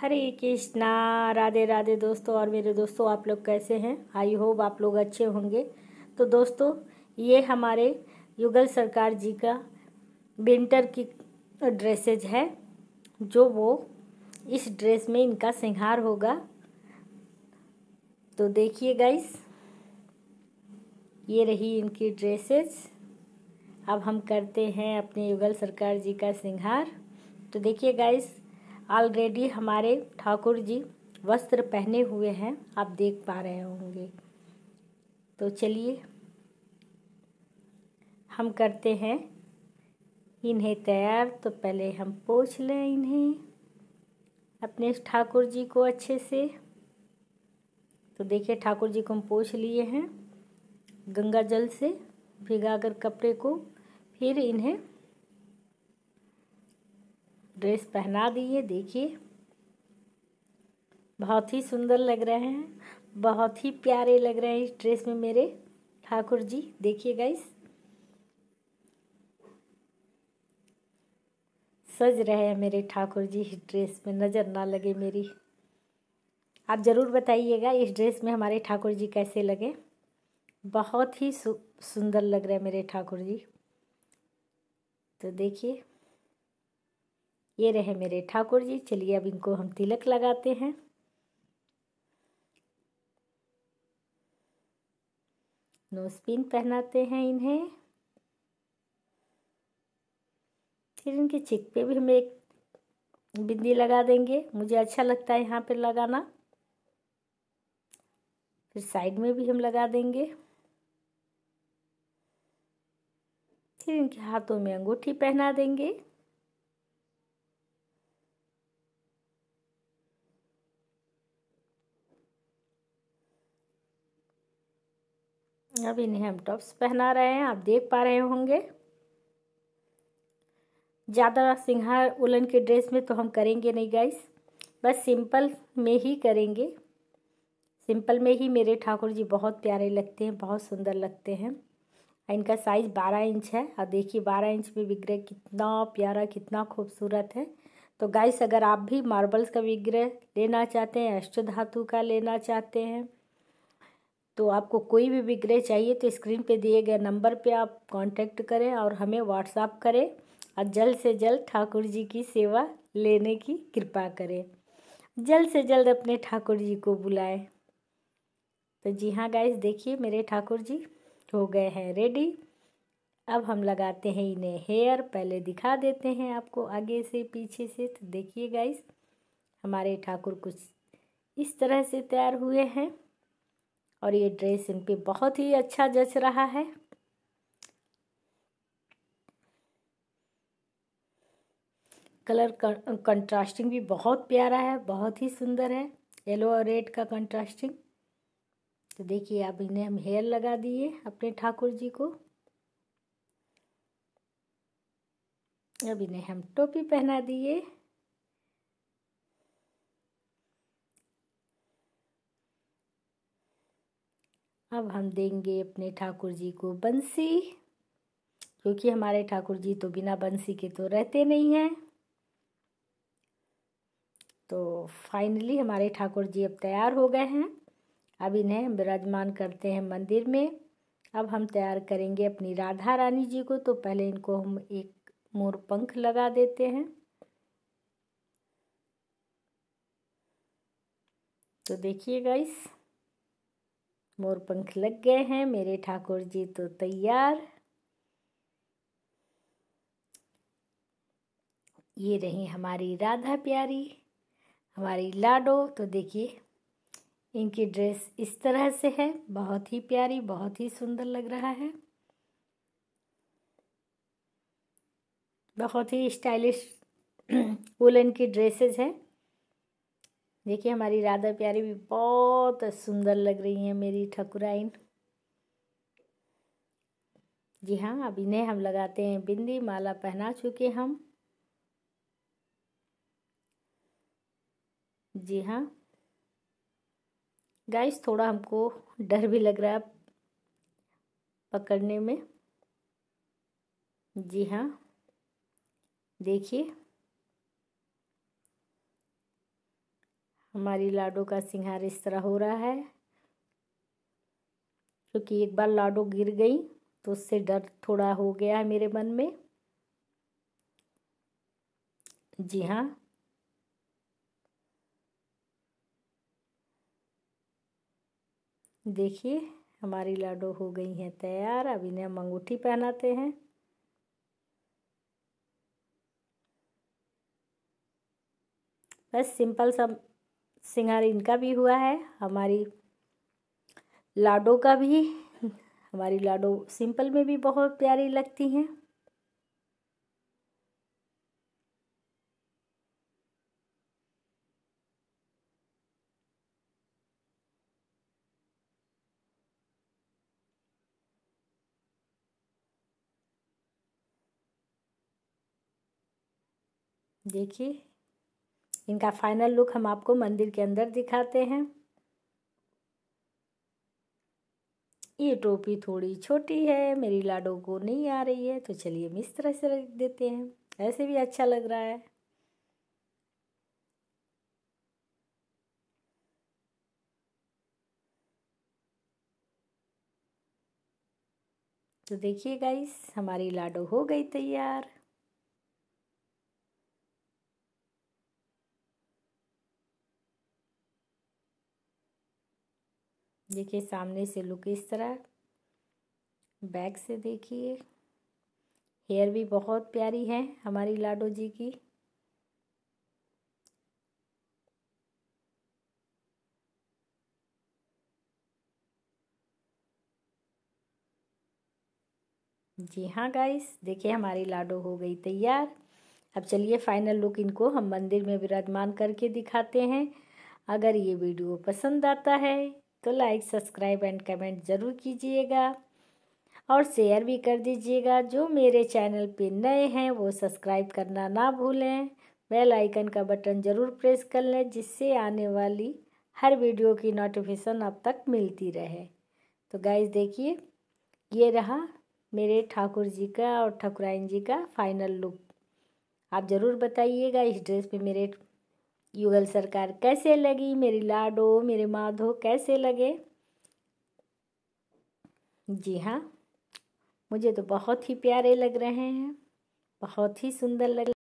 हरे कृष्णा राधे राधे दोस्तों और मेरे दोस्तों आप लोग कैसे हैं आई होप आप लोग अच्छे होंगे तो दोस्तों ये हमारे युगल सरकार जी का विंटर की ड्रेसेज है जो वो इस ड्रेस में इनका सिंगार होगा तो देखिए गाइस ये रही इनकी ड्रेसेस अब हम करते हैं अपने युगल सरकार जी का सिंगार तो देखिए गाइस ऑलरेडी हमारे ठाकुर जी वस्त्र पहने हुए हैं आप देख पा रहे होंगे तो चलिए हम करते हैं इन्हें तैयार तो पहले हम पोछ लें इन्हें अपने ठाकुर जी को अच्छे से तो देखिए ठाकुर जी को हम पोछ लिए हैं गंगा जल से भिगा कर कपड़े को फिर इन्हें ड्रेस पहना दी है देखिए बहुत ही सुंदर लग रहे हैं बहुत ही प्यारे लग रहे हैं इस ड्रेस में मेरे ठाकुर जी देखिए गाइस सज रहे हैं मेरे ठाकुर जी इस ड्रेस में नज़र ना लगे मेरी आप ज़रूर बताइएगा इस ड्रेस में हमारे ठाकुर जी कैसे लगे बहुत ही सुंदर लग रहे हैं मेरे ठाकुर जी तो देखिए ये रहे मेरे ठाकुर जी चलिए अब इनको हम तिलक लगाते हैं नोस्पिन पहनाते हैं इन्हें फिर इनके चिक पे भी हम एक बिंदी लगा देंगे मुझे अच्छा लगता है यहाँ पे लगाना फिर साइड में भी हम लगा देंगे फिर इनके हाथों में अंगूठी पहना देंगे अब इन्हें हम टॉप्स पहना रहे हैं आप देख पा रहे होंगे ज़्यादा सिंघार उलन के ड्रेस में तो हम करेंगे नहीं गाइस बस सिंपल में ही करेंगे सिंपल में ही मेरे ठाकुर जी बहुत प्यारे लगते हैं बहुत सुंदर लगते हैं इनका साइज़ बारह इंच है और देखिए बारह इंच में विग्रह कितना प्यारा कितना खूबसूरत है तो गाइस अगर आप भी मार्बल्स का विग्रह लेना चाहते हैं अष्ट धातु का लेना चाहते हैं तो आपको कोई भी विग्रह चाहिए तो स्क्रीन पे दिए गए नंबर पे आप कांटेक्ट करें और हमें व्हाट्सअप करें और जल्द से जल्द ठाकुर जी की सेवा लेने की कृपा करें जल्द से जल्द अपने ठाकुर जी को बुलाएं तो जी हाँ गाइस देखिए मेरे ठाकुर जी हो गए हैं रेडी अब हम लगाते हैं इन्हें हेयर पहले दिखा देते हैं आपको आगे से पीछे से तो देखिए गाइस हमारे ठाकुर कुछ इस तरह से तैयार हुए हैं और ये ड्रेस इन पर बहुत ही अच्छा जच रहा है कलर कंट्रास्टिंग भी बहुत प्यारा है बहुत ही सुंदर है येलो और रेड का कंट्रास्टिंग तो देखिए अब इन्हें हम हेयर लगा दिए अपने ठाकुर जी को अब इन्हें हम टोपी पहना दिए अब हम देंगे अपने ठाकुर जी को बंसी क्योंकि हमारे ठाकुर जी तो बिना बंसी के तो रहते नहीं हैं तो फाइनली हमारे ठाकुर जी अब तैयार हो गए हैं अब इन्हें विराजमान करते हैं मंदिर में अब हम तैयार करेंगे अपनी राधा रानी जी को तो पहले इनको हम एक मोर पंख लगा देते हैं तो देखिए गाइस मोर पंख लग गए हैं मेरे ठाकुर जी तो तैयार ये रही हमारी राधा प्यारी हमारी लाडो तो देखिए इनकी ड्रेस इस तरह से है बहुत ही प्यारी बहुत ही सुंदर लग रहा है बहुत ही स्टाइलिश वुलन की ड्रेसेस है देखिए हमारी राधा प्यारी भी बहुत सुंदर लग रही है मेरी ठकुराइन जी हाँ अब इन्हें हम लगाते हैं बिंदी माला पहना चुके हम जी हाँ गाइस थोड़ा हमको डर भी लग रहा है पकड़ने में जी हाँ देखिए हमारी लाडो का सिंगार इस तरह हो रहा है क्योंकि एक बार लाडो गिर गई तो उससे डर थोड़ा हो गया है मेरे मन में जी हाँ देखिए हमारी लाडो हो गई हैं तैयार अब इन्हें हम अंगूठी पहनाते हैं बस सिंपल सब सिंगार इनका भी हुआ है हमारी लाडो का भी हमारी लाडो सिंपल में भी बहुत प्यारी लगती हैं देखिए इनका फाइनल लुक हम आपको मंदिर के अंदर दिखाते हैं ये टोपी थोड़ी छोटी है मेरी लाडो को नहीं आ रही है तो चलिए हम इस तरह से रख देते हैं ऐसे भी अच्छा लग रहा है तो देखिए गाइस हमारी लाडो हो गई तैयार देखिए सामने से लुक इस तरह बैक से देखिए हेयर भी बहुत प्यारी है हमारी लाडो जी की जी हाँ गाइस देखिए हमारी लाडो हो गई तैयार अब चलिए फाइनल लुक इनको हम मंदिर में विराजमान करके दिखाते हैं अगर ये वीडियो पसंद आता है तो लाइक सब्सक्राइब एंड कमेंट ज़रूर कीजिएगा और शेयर भी कर दीजिएगा जो मेरे चैनल पे नए हैं वो सब्सक्राइब करना ना भूलें बेल आइकन का बटन ज़रूर प्रेस कर लें जिससे आने वाली हर वीडियो की नोटिफिकेशन आप तक मिलती रहे तो गाइस देखिए ये रहा मेरे ठाकुर जी का और ठाकुराइन जी का फाइनल लुक आप ज़रूर बताइएगा इस ड्रेस पे मेरे युगल सरकार कैसे लगी मेरी लाडो मेरे माधो कैसे लगे जी हाँ मुझे तो बहुत ही प्यारे लग रहे हैं बहुत ही सुंदर लग